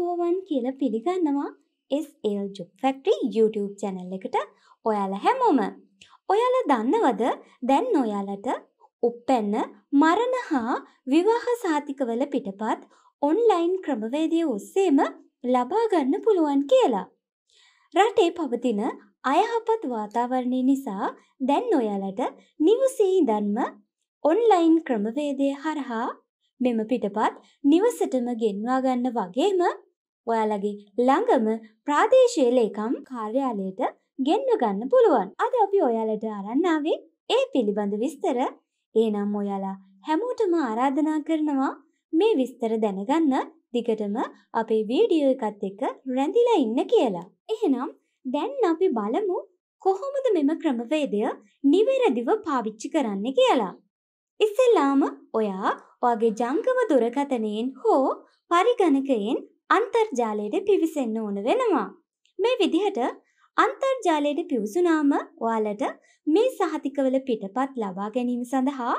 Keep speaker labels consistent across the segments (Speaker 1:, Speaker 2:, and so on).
Speaker 1: 401 කියලා පිළිගන්නවා SL Job Factory YouTube channel එකට ඔයාලා හැමෝම. ඔයාලා දන්නවද දැන් ඔයාලට උපැන්න මරණ හා විවාහ සාතිකවල පිටපත් ඔන්ලයින් ක්‍රමවේදය ඔස්සේම ලබා ගන්න පුළුවන් කියලා. රටේ පවතින අයහපත් වාතාවරණය නිසා දැන් ඔයාලට නිවසේ ඉඳන්ම ඔන්ලයින් ක්‍රමවේදය හරහා මෙම පිටපත් නිවසටම ගෙන්වා ගන්න වගේම ඔයාලගේ ළඟම ප්‍රාදේශීය ලේකම් කාර්යාලයට ගෙන්ව ගන්න පුළුවන්. අද අපි ඔයාලට අරන්නාවේ ඒ පිළිබඳ විස්තර. එහෙනම් ඔයාලා හැමෝටම ආරාධනා කරනවා මේ විස්තර දැනගන්න දිගටම අපේ වීඩියෝ එකත් එක්ක රැඳිලා ඉන්න කියලා. එහෙනම් දැන් අපි බලමු කොහොමද මෙම ක්‍රමවේදය නිවැරදිව පාවිච්චි කරන්න කියලා. ඉස්සෙල්ලාම ඔයා ඔයාගේ ජංගම දුරකථනයෙන් හෝ පරිගණකයෙන් අන්තර්ජාලයට පිවිසෙන්න ඕන වෙනවා. මේ විදිහට අන්තර්ජාලයට පිවිසුනාම ඔයාලට මේ සහතිකවල පිටපත් ලබා ගැනීම සඳහා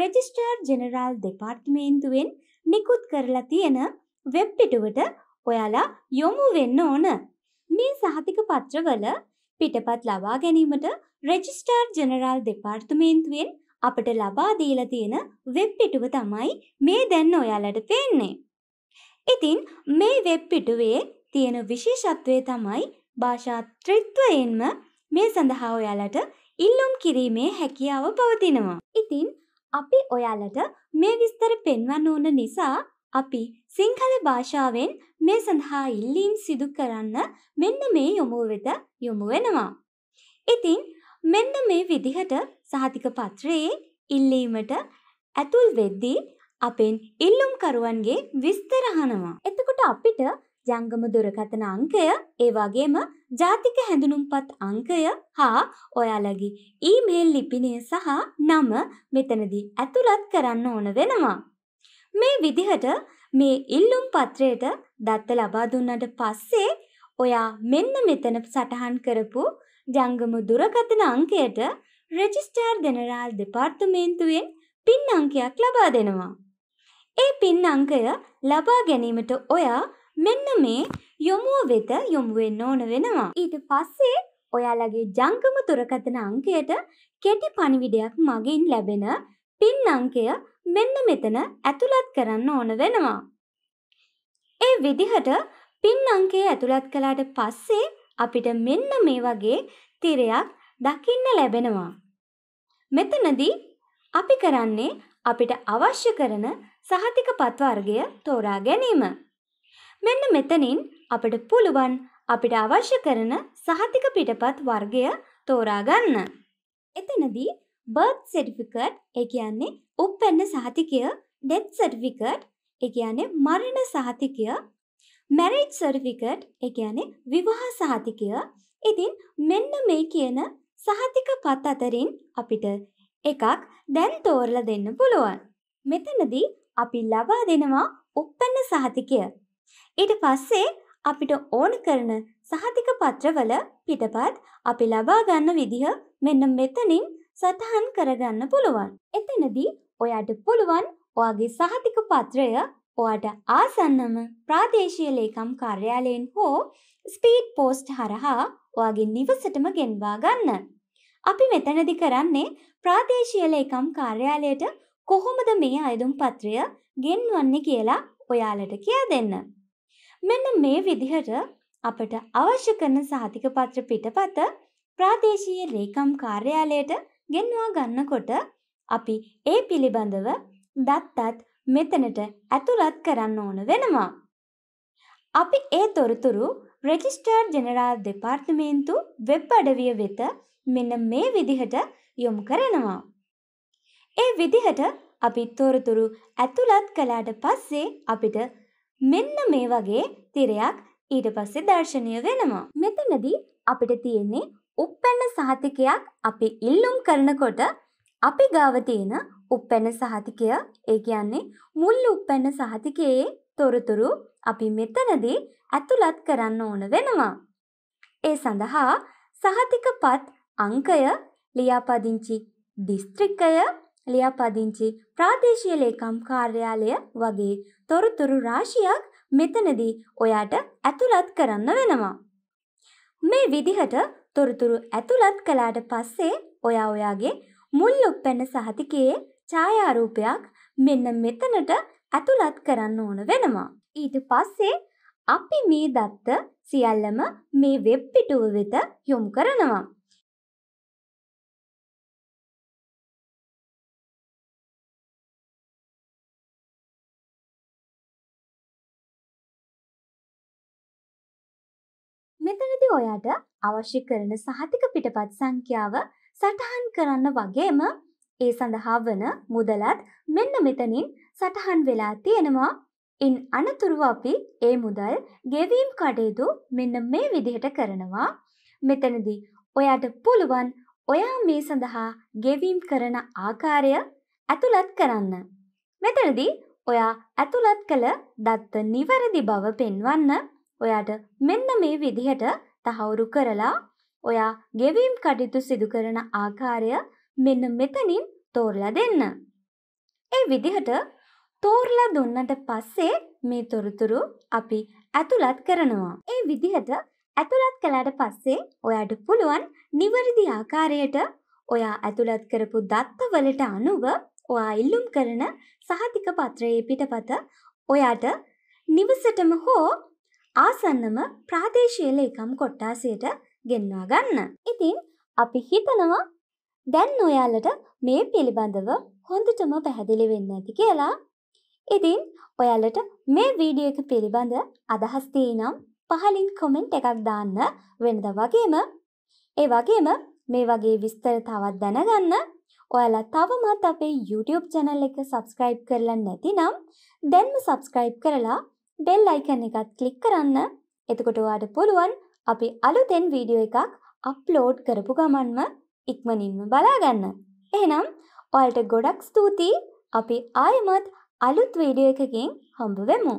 Speaker 1: රෙජිස්ටර් ජෙනරාල් දෙපාර්ට්මේන්තුවෙන් නිකුත් කරලා තියෙන වෙබ් පිටුවට ඔයාලා යොමු වෙන්න ඕන. මේ සහතික පත්‍රවල පිටපත් ලබා ගැනීමට රෙජිස්ටර් ජෙනරාල් දෙපාර්තමේන්තුවෙන් අපට ලබා දීලා තියෙන වෙබ් පිටුව තමයි මේ දැන් ඔයාලට පේන්නේ. ඉතින් මේ වෙබ් පිටුවේ තියෙන විශේෂත්වය තමයි භාෂා ත්‍රිත්වයෙන්ම මේ සඳහා ඔයාලට ඉල්ලුම් කිරීමේ හැකියාව පවතිනවා. ඉතින් අපි ඔයාලට මේ විස්තර පෙන්වන්න ඕන නිසා අපි සිංහල භාෂාවෙන් මේ සඳහා ඉල්ලීම් සිදු කරන්න මෙන්න මේ යොමුව වෙත යොමු වෙනවා. ඉතින් මෙන්න මේ විදිහට සහතික පත්‍රයේ ඉල්ලීමට ඇතුල් වෙද්දී අපෙන් ඉල්ලුම්කරුවන්ගේ විස්තර අහනවා. එතකොට අපිට ජංගම දුරකථන අංකය ඒ වගේම ජාතික හැඳුනුම්පත් අංකය හා ඔයාලගේ ඊමේල් ලිපිනය සහ නම මෙතනදී ඇතුළත් කරන්න ඕන වෙනවා. මේ විදිහට මේ ඉල්ලුම් පත්‍රයට දත්ත ලබා දුන්නට පස්සේ ඔයා මෙන්න මෙතන සටහන් කරපු ජංගම දුරකථන අංකයට රෙජිස්ටර් ජෙනරාල් දෙපාර්තමේන්තුවෙන් පින් අංකයක් ලබා දෙනවා. ඒ පින් අංකය ලබා ගැනීමට ඔයා මෙන්න මේ යොමුව වෙත යොමුුවෙන් ඕන වෙනවා. ඊට පස්සේ ඔයාලගේ ජංගම තුරකතන අංකයට කෙටි පණිවිඩයක් මගින් ලැබෙන පින් අංකය මෙන්න මෙතන ඇතුළත් කරන්න ඕන වෙනවා. ඒ විදිහට පින් අංකය ඇතුළත් කළාට පස්සේ අපිට මෙන්න මේ වගේ තිරයක් දකින්න ලැබෙනවා. මෙතනදී අපි කරන්නේ අපිට අවශ්‍ය කරන සහතික පත්වර්ගය තෝරා ගැනීම. මෙන්න මෙතනින් අපට පුළුවන් අපිට අවශ්‍ය කරන සහතික පිටපත් වර්ගය තෝරා ගන්න. එතනදී බර්ත් සර්ටිෆිකට් ඒ කියන්නේ උප්පැන්න සහතිකය, ඩෙත් සර්ටිෆිකට් ඒ කියන්නේ මරණ සහතිකය, මැරේජ් සර්ටිෆිකට් ඒ කියන්නේ විවාහ සහතිකය. ඉතින් මෙන්න මේ කියන සහතික පත් අතරින් අපිට එකක් දැන් තෝරලා දෙන්න පුළුවන්. මෙතනදී අපි ලබා දෙනවා උප්පන්න සහතිකය. ඊට පස්සේ අපිට ඕන කරන සහතික පත්‍රවල පිටපත් අපි ලබා ගන්න විදිහ මෙන්න මෙතනින් සටහන් කරගන්න පුළුවන්. එතනදී ඔයාට පුළුවන් ඔයාගේ සහතික පත්‍රය ඔයාට ආසන්නම ප්‍රාදේශීය ලේකම් කාර්යාලයෙන් හෝ ස්පීඩ් පෝස්ට් හරහා ඔයාගේ නිවසටම ගෙන්වා ගන්න. අපි මෙතනදි කරන්නේ ප්‍රාදේශීය ලේකම් කාර්යාලයට කොහොමද මේ අයදුම් පත්‍රය ගෙන්වන්නේ කියලා ඔයාලට කියා දෙන්න. මෙන්න මේ විදිහට අපට අවශ්‍ය කරන සහතික පත්‍ර පිටපත ප්‍රාදේශීය ලේකම් කාර්යාලයට ගෙන්වා ගන්නකොට අපි ඒ පිළිබඳව දත්තත් මෙතනට ඇතුළත් කරන්න ඕන වෙනවා. අපි ඒ තොරතුරු රෙජිස්ටර් ජෙනරාල් දෙපාර්තමේන්තු වෙබ් අඩවිය වෙත මෙන්න මේ විදිහට යොමු කරනවා. ඒ විදිහට අපි තොරතුරු ඇතුළත් කළාට පස්සේ අපිට මෙන්න මේ වගේ තිරයක් ඊට පස්සේ දර්ශනය වෙනවා. මෙතනදී අපිට තියෙන්නේ උප්පැන්න සහතිකයක් අපි ඉල්ලුම් කරනකොට අපි ගාව තියෙන උප්පැන්න සහතිකය ඒ කියන්නේ මුල් උප්පැන්න සහතිකයේ තොරතුරු අපි මෙතනදී ඇතුළත් කරන්න ඕන වෙනවා. ඒ සඳහා සහතිකපත් අංකය ලියාපදිංචි දිස්ත්‍රික්කය ලියාපදිංචි ප්‍රාදේශීය ලේකම් කාර්යාලය වගේ තොරතුරු රාශියක් මෙතනදී ඔයාට ඇතුළත් කරන්න වෙනවා. මේ විදිහට තොරතුරු ඇතුළත් කළාට පස්සේ ඔයා ඔයාගේ මුල් උප්පැන්න සහතිකයේ ඡායාරූපයක් මෙන්න මෙතනට ඇතුළත් කරන්න ඕන වෙනවා. ඊට පස්සේ අපි මේ දත්ත සියල්ලම මේ වෙබ් පිටුව වෙත යොමු කරනවා. මෙතනදි ඔයාට අවශ්‍ය කරන සහතික පිටපත් සංඛ්‍යාව සටහන් කරන්න වගේම ඒ සඳහා වන මුදලත් මෙන්න මෙතනින් සටහන් වෙලා තියෙනවා. ඉන් අනතුරුව අපි ඒ මුදල් ගෙවීම් කටයුතු මෙන්න මේ විදිහට කරනවා. මෙතනදී ඔයාට පුළුවන් ඔයා මේ සඳහා ගෙවීම් කරන ආකාරය ඇතුළත් කරන්න. මෙතනදී ඔයා ඇතුළත් කළ දත්ත නිවැරදි බව පෙන්වන්න ඔයාට මෙන්න මේ විදිහට තහවුරු කරලා ඔයා ගෙවීම් කටයුතු සිදු කරන ආකාරය මෙන්න මෙතනින් තෝරලා දෙන්න. ඒ විදිහට තෝරලා දුන්නට පස්සේ මේ තොරතුරු අපි ඇතුළත් කරනවා. ඒ විදිහට ඇතුළත් කළාට පස්සේ ඔයාට පුළුවන් නිවැරදි ආකාරයට ඔයා ඇතුළත් කරපු දත්තවලට අනුව ඔයා ඉල්ලුම් කරන සහතික පත්‍රයේ පිටපත ඔයාට නිවසටම හෝ ආසන්නම ප්‍රාදේශීය ලේකම් කොට්ටාසයට ගෙන්වා ගන්න. ඉතින් අපි හිතනවා දැන් ඔයාලට මේ පිළිබඳව හොඳටම පැහැදිලි වෙන්න ඇති කියලා. ඉතින් ඔයාලට මේ වීඩියෝ එක පිළිබඳ අදහස් තියෙනම් පහලින් කොමෙන්ට් එකක් දාන්න වෙනද වගේම ඒ වගේම මේ වගේ විස්තර තවත් දැනගන්න ඔයාලා තවමත් අපේ YouTube channel එක subscribe කරලා නැතිනම් දැන්ම subscribe කරලා බෙල් අයිකන් එකත් කලික් කරන්න එතකොට වාට පුළුවන් අපි අලුතෙන් වීඩියෝ එකක් අප්ලෝඩ් කරපු ගමන්ම ඉක්මනින්ම බලාගන්න. එහෙනම් ඔයාලට ගොඩක් ස්තුතියි අපි ආයමත් අලුත් වීඩියෝ එකකින් හම්බ වෙමු.